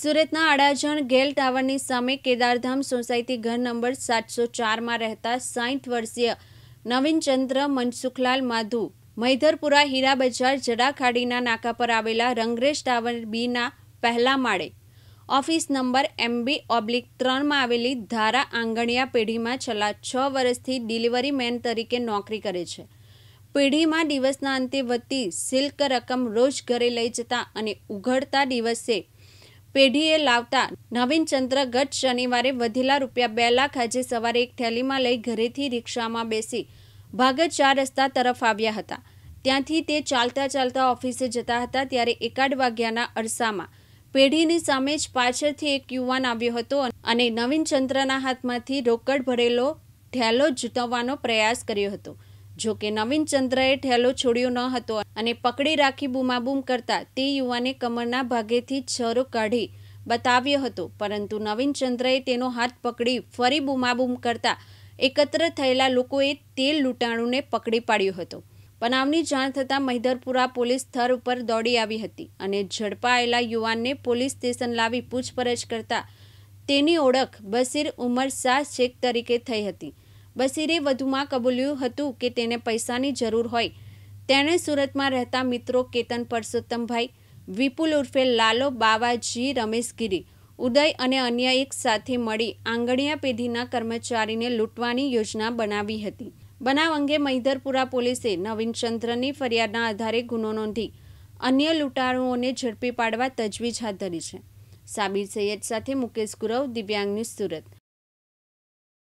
સુરતના અડાજણ ગેલ ટાવરની સામે કેદારધામ સોસાયટી ઘર નંબર સાતસો ચારમાં રહેતા સાહીઠ વર્ષીય નવીનચંદ્ર મનસુખલાલ માધુ મૈધરપુરા હીરા બજાર જડાખાડીના નાકા પર આવેલા રંગરેશ ટાવર બીના પહેલા માળે ઓફિસ નંબર એમબી ઓબ્લિક ત્રણમાં આવેલી ધારા આંગણિયા પેઢીમાં છેલ્લા છ વર્ષથી ડિલિવરી મેન તરીકે નોકરી કરે છે પેઢીમાં દિવસના અંતે વધતી સિલ્ક રકમ રોજ ઘરે લઈ જતા અને ઉઘડતા દિવસે પેઢીએ લાવતા નવીનચંદ્ર ગત શનિવારે વધેલા રૂપિયા બે લાખ આજે સવારે એક થેલીમાં લઈ ઘરેથી રિક્ષામાં બેસી ભાગત ચાર રસ્તા તરફ આવ્યા હતા ત્યાંથી તે ચાલતા ચાલતા ઓફિસે જતા હતા ત્યારે એકાદ વાગ્યાના અરસામાં પેઢીની સામે જ પાછળથી એક યુવાન આવ્યો હતો અને નવીનચંદ્રના હાથમાંથી રોકડ ભરેલો થેલો જૂટવવાનો પ્રયાસ કર્યો હતો જો કે નવીનચંદ્રએ ઠેલો છોડ્યો ન હતો અને પકડી રાખી બૂમાબૂમ કરતા તે યુવાને કમરના ભાગેથી છરો કાઢી બતાવ્યો હતો પરંતુ નવીનચંદ્રએ તેનો હાથ પકડી ફરી બૂમાબૂમ કરતા એકત્ર થયેલા લોકોએ તે લૂંટાણુને પકડી પાડ્યો હતો બનાવની જાણ થતાં મહિધરપુરા પોલીસ સ્થળ ઉપર દોડી આવી હતી અને ઝડપાયેલા યુવાનને પોલીસ સ્ટેશન લાવી પૂછપરછ કરતા તેની ઓળખ બસીર ઉમર શાહ શેખ તરીકે થઈ હતી બસીરે વધુમાં કબૂલ્યું હતું કે તેને પૈસાની જરૂર હોય તેણે સુરતમાં રહેતા મિત્રો કેતન પરસોત્તમભાઈ વિપુલ ઉર્ફે લાલો બાવાજી રમેશગીરી ઉદય અને અન્ય એક સાથે મળી આંગણીયા પેઢીના કર્મચારીને લૂંટવાની યોજના બનાવી હતી બનાવ અંગે મહિધરપુરા પોલીસે નવીનચંદ્રની ફરિયાદના આધારે ગુનો નોંધી અન્ય લૂંટારુઓને ઝડપી પાડવા તજવીજ હાથ ધરી છે સાબિર સૈયદ સાથે મુકેશ ગુરવ દિવ્યાંગ ન્યૂઝ સુરત